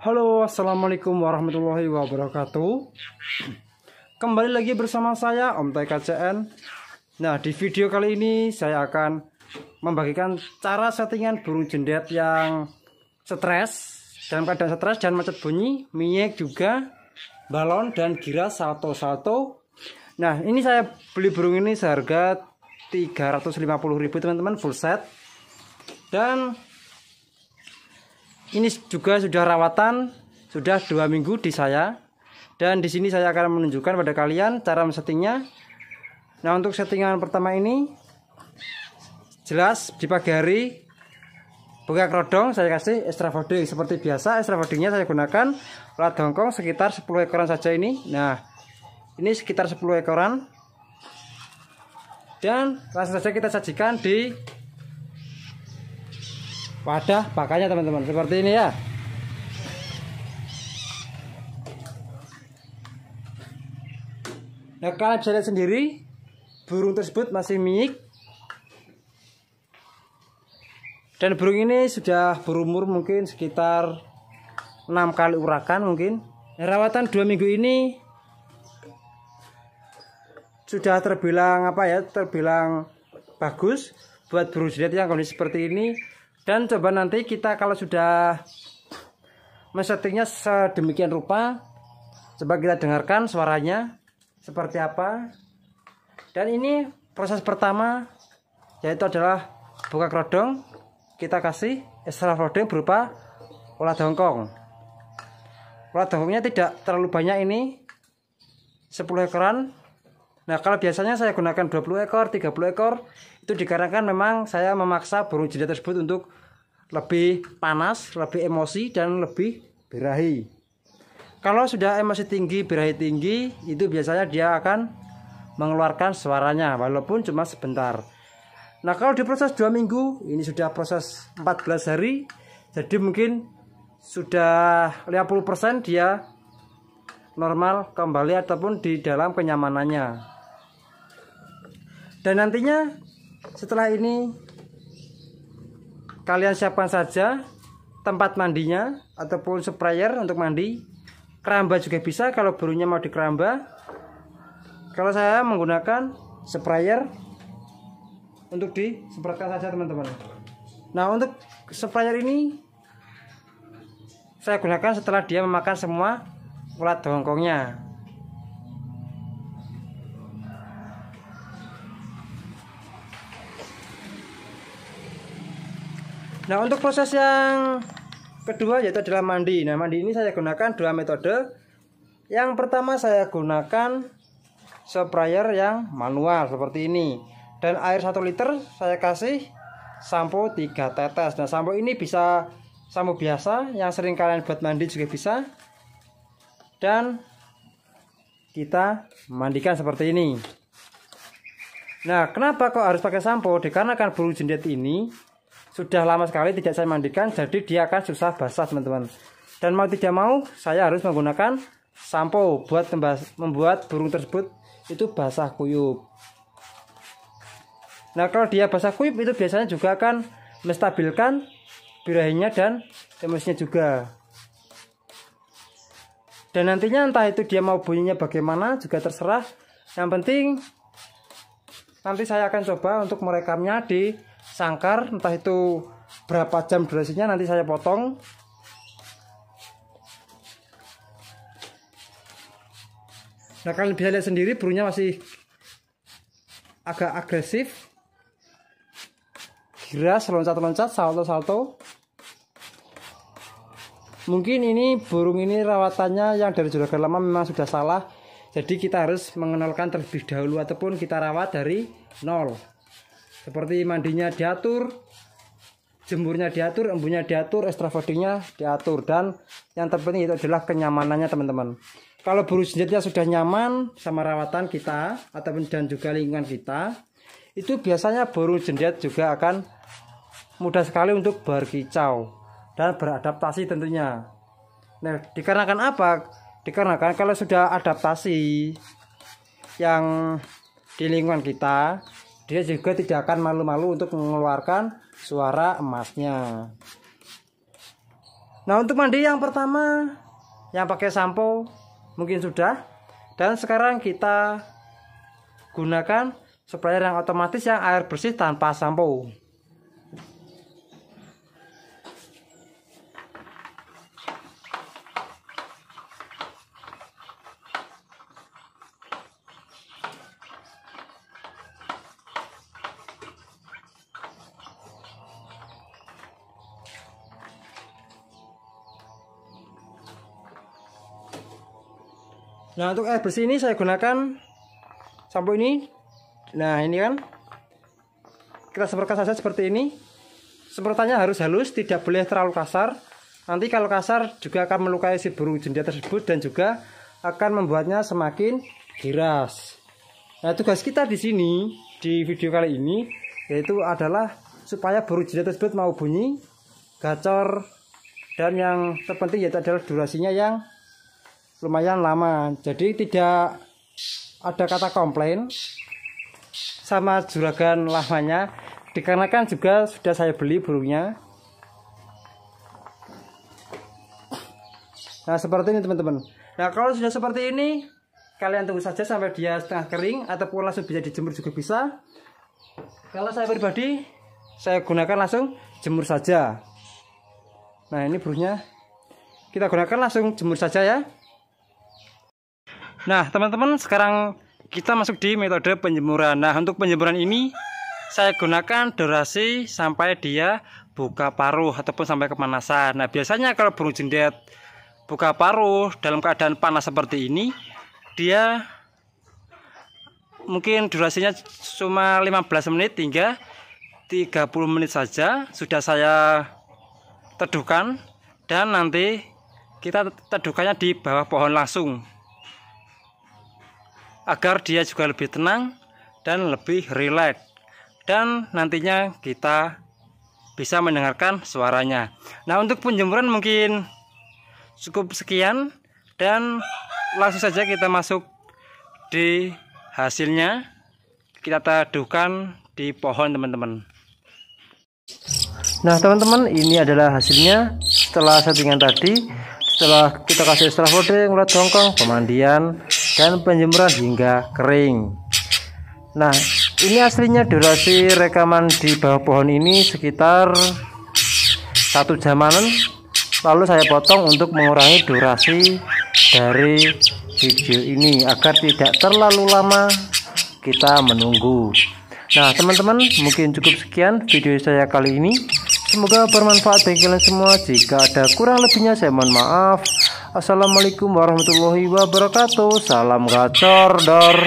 Halo, assalamualaikum warahmatullahi wabarakatuh. Kembali lagi bersama saya Om TKCN. Nah, di video kali ini saya akan membagikan cara settingan burung jendet yang stres dalam keadaan stres dan macet bunyi, minyak juga, balon dan giras satu-satu. Nah, ini saya beli burung ini seharga ribu teman-teman full set. Dan ini juga sudah rawatan, sudah dua minggu di saya. Dan di sini saya akan menunjukkan pada kalian cara settingnya. Nah untuk settingan pertama ini, jelas di pagi hari buka kerodong saya kasih extra folding seperti biasa extra foldingnya saya gunakan lat hongkong sekitar 10 ekoran saja ini nah ini sekitar 10 ekoran dan langsung saja kita sajikan di wadah pakainya teman-teman seperti ini ya nah kalian bisa lihat sendiri burung tersebut masih miik dan burung ini sudah berumur mungkin sekitar 6 kali urakan mungkin nah, rawatan dua minggu ini sudah terbilang apa ya terbilang bagus buat burung jilat yang kondisi seperti ini dan coba nanti kita kalau sudah mesetingnya sedemikian rupa coba kita dengarkan suaranya seperti apa dan ini proses pertama yaitu adalah buka kerodong kita kasih extra kerodong berupa ulat hongkong ulat hongkongnya tidak terlalu banyak ini 10 ekoran Nah, kalau biasanya saya gunakan 20 ekor, 30 ekor, itu dikarenakan memang saya memaksa burung jenis tersebut untuk lebih panas, lebih emosi, dan lebih birahi. Kalau sudah emosi tinggi, birahi tinggi, itu biasanya dia akan mengeluarkan suaranya, walaupun cuma sebentar. Nah, kalau diproses dua minggu, ini sudah proses 14 hari, jadi mungkin sudah 50% dia normal kembali ataupun di dalam kenyamanannya. Dan nantinya setelah ini kalian siapkan saja tempat mandinya ataupun sprayer untuk mandi. Keramba juga bisa kalau burungnya mau di Kalau saya menggunakan sprayer untuk disemprotkan saja teman-teman. Nah, untuk sprayer ini saya gunakan setelah dia memakan semua ulat hongkongnya Nah, untuk proses yang kedua yaitu adalah mandi. Nah, mandi ini saya gunakan dua metode. Yang pertama saya gunakan sprayer yang manual seperti ini. Dan air 1 liter saya kasih sampo 3 tetes. Nah, sampo ini bisa sampo biasa yang sering kalian buat mandi juga bisa. Dan kita mandikan seperti ini. Nah, kenapa kok harus pakai sampo? Dikarenakan burung jendet ini sudah lama sekali tidak saya mandikan jadi dia akan susah basah teman-teman dan mau tidak mau saya harus menggunakan sampo buat membuat burung tersebut itu basah kuyup nah kalau dia basah kuyup itu biasanya juga akan menstabilkan birahinya dan emosinya juga dan nantinya entah itu dia mau bunyinya bagaimana juga terserah yang penting nanti saya akan coba untuk merekamnya di sangkar entah itu berapa jam durasinya nanti saya potong nah kalian bisa lihat sendiri burungnya masih agak agresif giras loncat-loncat salto-salto mungkin ini burung ini rawatannya yang dari juragan lama memang sudah salah jadi kita harus mengenalkan terlebih dahulu ataupun kita rawat dari nol seperti mandinya diatur jemurnya diatur embunnya diatur extra fodingnya diatur dan yang terpenting itu adalah kenyamanannya teman-teman kalau burung jenjitnya sudah nyaman sama rawatan kita ataupun dan juga lingkungan kita itu biasanya burung jendet juga akan mudah sekali untuk berkicau dan beradaptasi tentunya nah dikarenakan apa dikarenakan kalau sudah adaptasi yang di lingkungan kita dia juga tidak akan malu-malu untuk mengeluarkan suara emasnya. Nah, untuk mandi yang pertama yang pakai sampo mungkin sudah. Dan sekarang kita gunakan sprayer yang otomatis yang air bersih tanpa sampo. nah untuk air bersih ini saya gunakan sampo ini nah ini kan kita semprotkan saja seperti ini semprotannya harus halus tidak boleh terlalu kasar nanti kalau kasar juga akan melukai si burung jendela tersebut dan juga akan membuatnya semakin giras nah tugas kita di sini di video kali ini yaitu adalah supaya burung jendela tersebut mau bunyi gacor dan yang terpenting yaitu adalah durasinya yang lumayan lama jadi tidak ada kata komplain sama juragan lamanya dikarenakan juga sudah saya beli burungnya nah seperti ini teman-teman nah kalau sudah seperti ini kalian tunggu saja sampai dia setengah kering ataupun langsung bisa dijemur juga bisa kalau saya pribadi saya gunakan langsung jemur saja nah ini burungnya kita gunakan langsung jemur saja ya Nah, teman-teman, sekarang kita masuk di metode penjemuran. Nah, untuk penjemuran ini saya gunakan durasi sampai dia buka paruh ataupun sampai kepanasan. Nah, biasanya kalau burung jendet buka paruh dalam keadaan panas seperti ini, dia mungkin durasinya cuma 15 menit hingga 30 menit saja sudah saya teduhkan dan nanti kita teduhkannya di bawah pohon langsung agar dia juga lebih tenang dan lebih rileks dan nantinya kita bisa mendengarkan suaranya nah untuk penjemuran mungkin cukup sekian dan langsung saja kita masuk di hasilnya kita taduhkan di pohon teman-teman nah teman-teman ini adalah hasilnya setelah settingan tadi setelah kita kasih extra holding ulat tongkong, pemandian, dan penjemuran hingga kering. Nah, ini aslinya durasi rekaman di bawah pohon ini sekitar satu jamanan. Lalu saya potong untuk mengurangi durasi dari video ini agar tidak terlalu lama kita menunggu. Nah, teman-teman, mungkin cukup sekian video saya kali ini. Semoga bermanfaat bagi kalian semua. Jika ada kurang lebihnya saya mohon maaf. Assalamualaikum warahmatullahi wabarakatuh. Salam gacor dor.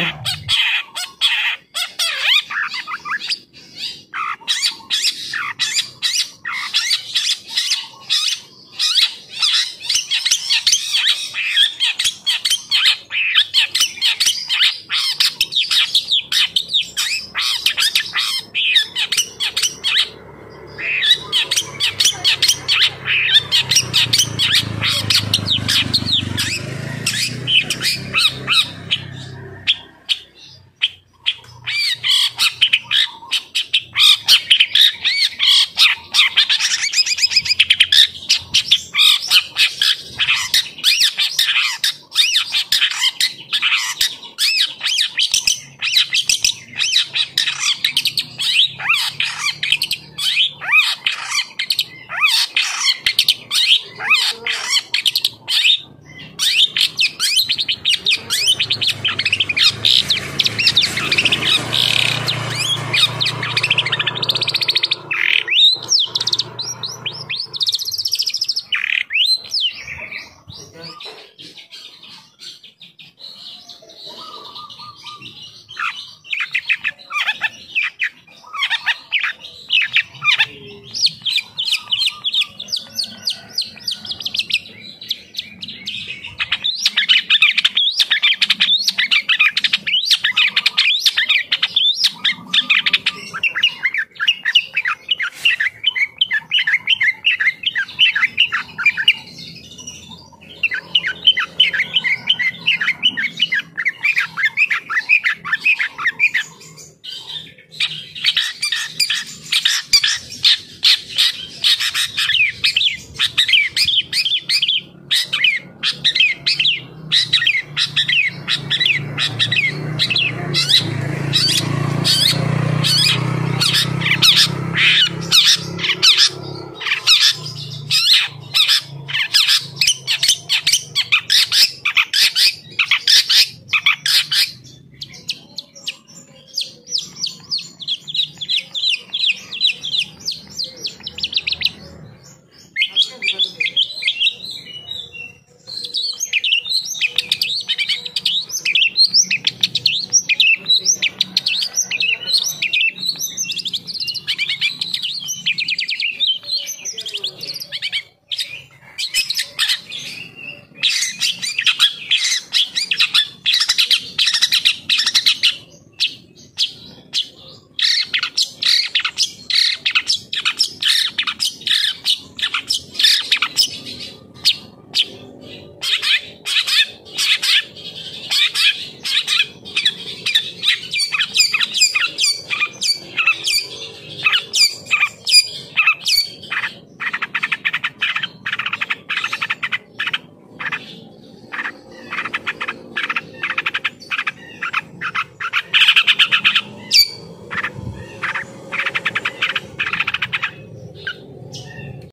Thank you.